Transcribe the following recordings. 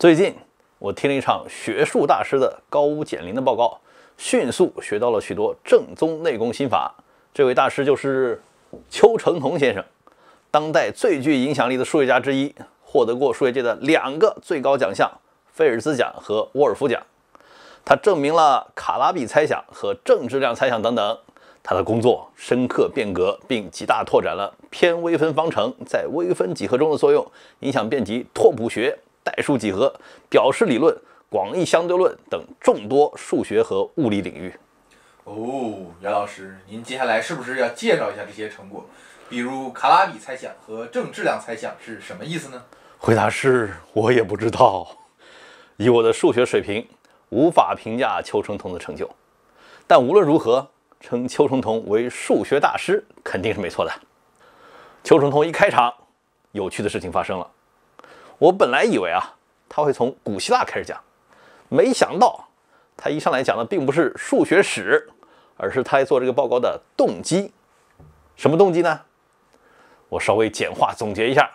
最近我听了一场学术大师的高屋建瓴的报告，迅速学到了许多正宗内功心法。这位大师就是丘成桐先生，当代最具影响力的数学家之一，获得过数学界的两个最高奖项——菲尔兹奖和沃尔夫奖。他证明了卡拉比猜想和正质量猜想等等，他的工作深刻变革并极大拓展了偏微分方程在微分几何中的作用，影响遍及拓扑学。代数几何、表示理论、广义相对论等众多数学和物理领域。哦，杨老师，您接下来是不是要介绍一下这些成果？比如卡拉比猜想和正质量猜想是什么意思呢？回答是我也不知道。以我的数学水平，无法评价丘成桐的成就。但无论如何，称丘成桐为数学大师肯定是没错的。丘成桐一开场，有趣的事情发生了。我本来以为啊，他会从古希腊开始讲，没想到他一上来讲的并不是数学史，而是他做这个报告的动机。什么动机呢？我稍微简化总结一下：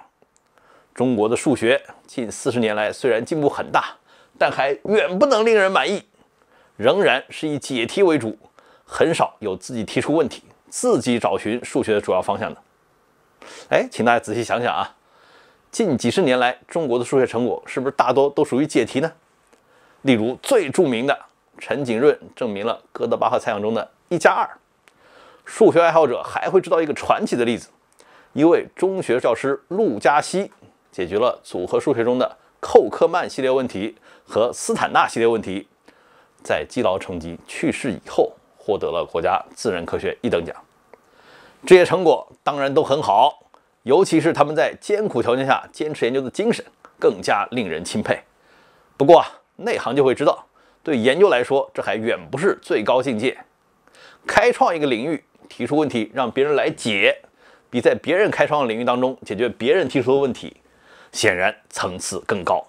中国的数学近四十年来虽然进步很大，但还远不能令人满意，仍然是以解题为主，很少有自己提出问题、自己找寻数学的主要方向的。哎，请大家仔细想想啊。近几十年来，中国的数学成果是不是大多都属于解题呢？例如，最著名的陈景润证明了哥德巴赫猜想中的“一加二”。数学爱好者还会知道一个传奇的例子：一位中学教师陆嘉熙解决了组合数学中的寇克曼系列问题和斯坦纳系列问题，在积劳成疾去世以后，获得了国家自然科学一等奖。这些成果当然都很好。尤其是他们在艰苦条件下坚持研究的精神更加令人钦佩。不过，内行就会知道，对研究来说，这还远不是最高境界。开创一个领域，提出问题，让别人来解，比在别人开创的领域当中解决别人提出的问题，显然层次更高。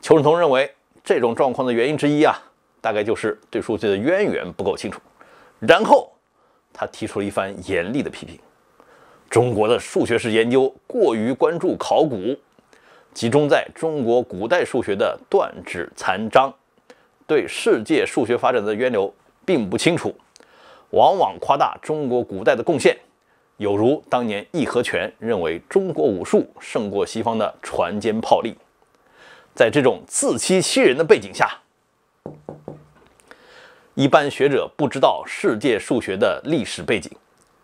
邱本通认为，这种状况的原因之一啊，大概就是对数据的渊源不够清楚。然后，他提出了一番严厉的批评。中国的数学史研究过于关注考古，集中在中国古代数学的断指残章，对世界数学发展的渊流并不清楚，往往夸大中国古代的贡献，有如当年义和拳认为中国武术胜过西方的船坚炮利。在这种自欺欺人的背景下，一般学者不知道世界数学的历史背景。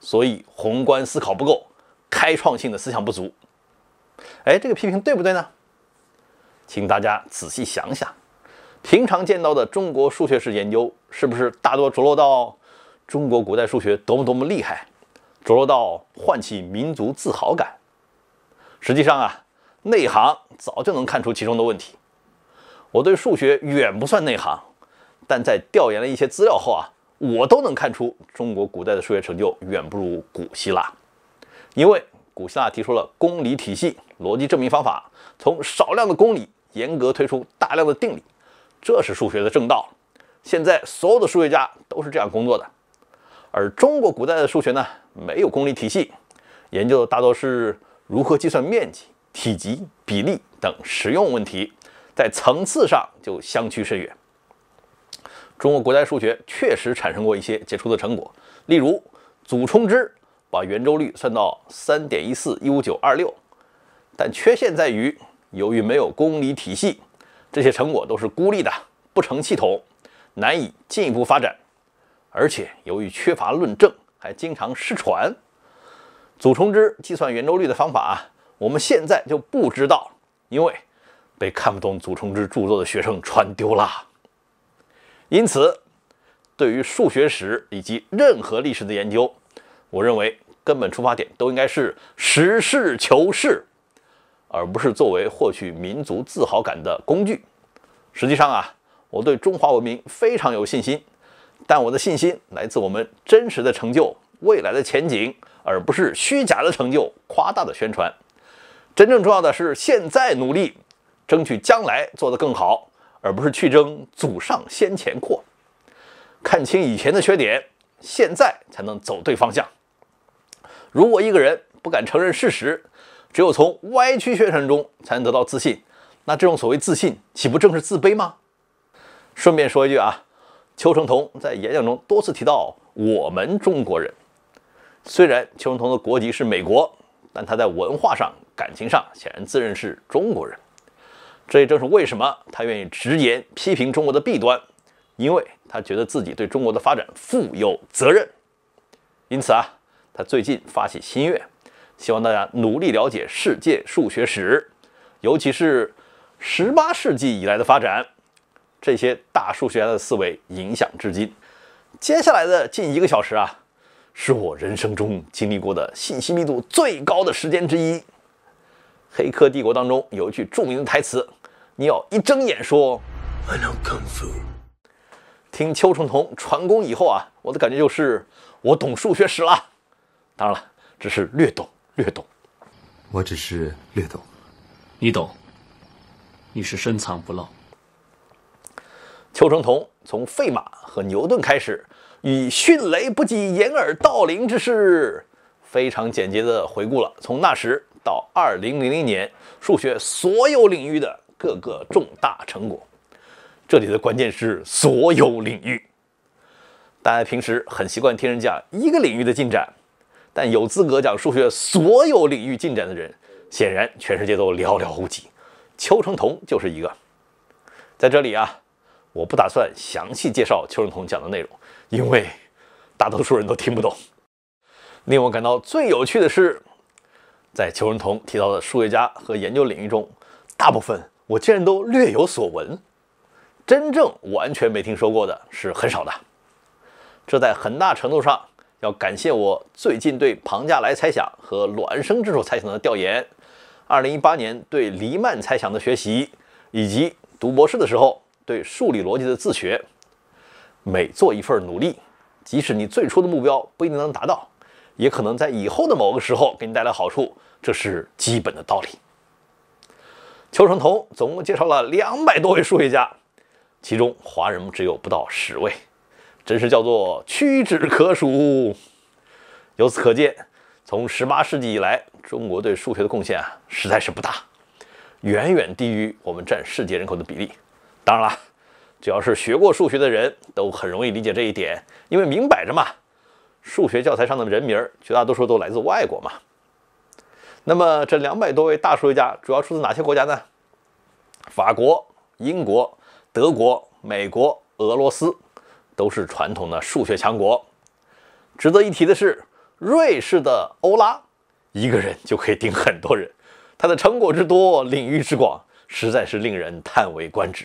所以宏观思考不够，开创性的思想不足。哎，这个批评对不对呢？请大家仔细想想，平常见到的中国数学史研究，是不是大多着落到中国古代数学多么多么厉害，着落到唤起民族自豪感？实际上啊，内行早就能看出其中的问题。我对数学远不算内行，但在调研了一些资料后啊。我都能看出，中国古代的数学成就远不如古希腊，因为古希腊提出了公理体系、逻辑证明方法，从少量的公理严格推出大量的定理，这是数学的正道。现在所有的数学家都是这样工作的，而中国古代的数学呢，没有公理体系，研究的大多是如何计算面积、体积、比例等实用问题，在层次上就相去甚远。中国古代数学确实产生过一些杰出的成果，例如祖冲之把圆周率算到三点一四一五九二六，但缺陷在于由于没有公理体系，这些成果都是孤立的，不成系统，难以进一步发展。而且由于缺乏论证，还经常失传。祖冲之计算圆周率的方法，我们现在就不知道，因为被看不懂祖冲之著作的学生传丢了。因此，对于数学史以及任何历史的研究，我认为根本出发点都应该是实事求是，而不是作为获取民族自豪感的工具。实际上啊，我对中华文明非常有信心，但我的信心来自我们真实的成就、未来的前景，而不是虚假的成就、夸大的宣传。真正重要的是现在努力，争取将来做得更好。而不是去争祖上先前阔，看清以前的缺点，现在才能走对方向。如果一个人不敢承认事实，只有从歪曲宣传中才能得到自信，那这种所谓自信岂不正是自卑吗？顺便说一句啊，邱成桐在演讲中多次提到我们中国人。虽然邱成桐的国籍是美国，但他在文化上、感情上显然自认是中国人。这也正是为什么他愿意直言批评中国的弊端，因为他觉得自己对中国的发展负有责任。因此啊，他最近发起心愿，希望大家努力了解世界数学史，尤其是十八世纪以来的发展。这些大数学家的思维影响至今。接下来的近一个小时啊，是我人生中经历过的信息密度最高的时间之一。《黑客帝国》当中有一句著名的台词：“你要一睁眼说。” i know kung 听邱成桐传功以后啊，我的感觉就是我懂数学史了。当然了，只是略懂，略懂。我只是略懂，你懂？你是深藏不露。邱成桐从费马和牛顿开始，以迅雷不及掩耳盗铃之势，非常简洁的回顾了从那时。到二零零零年，数学所有领域的各个重大成果。这里的关键是所有领域。大家平时很习惯听人讲一个领域的进展，但有资格讲数学所有领域进展的人，显然全世界都寥寥无几。邱成桐就是一个。在这里啊，我不打算详细介绍邱成桐讲的内容，因为大多数人都听不懂。令我感到最有趣的是。在邱仁同提到的数学家和研究领域中，大部分我竟然都略有所闻，真正完全没听说过的，是很少的。这在很大程度上要感谢我最近对庞加莱猜想和孪生质数猜想的调研，二零一八年对黎曼猜想的学习，以及读博士的时候对数理逻辑的自学。每做一份努力，即使你最初的目标不一定能达到，也可能在以后的某个时候给你带来好处。这是基本的道理。邱成桐总共介绍了两百多位数学家，其中华人只有不到十位，真是叫做屈指可数。由此可见，从十八世纪以来，中国对数学的贡献啊，实在是不大，远远低于我们占世界人口的比例。当然了，只要是学过数学的人都很容易理解这一点，因为明摆着嘛，数学教材上的人名儿绝大多数都来自外国嘛。那么，这两百多位大数学家主要出自哪些国家呢？法国、英国、德国、美国、俄罗斯，都是传统的数学强国。值得一提的是，瑞士的欧拉，一个人就可以顶很多人。他的成果之多，领域之广，实在是令人叹为观止。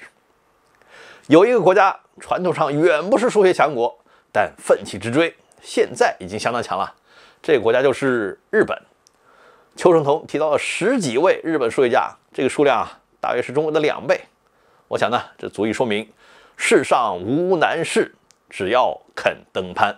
有一个国家传统上远不是数学强国，但奋起直追，现在已经相当强了。这个国家就是日本。邱成桐提到了十几位日本数学家，这个数量啊，大约是中国的两倍。我想呢，这足以说明世上无难事，只要肯登攀。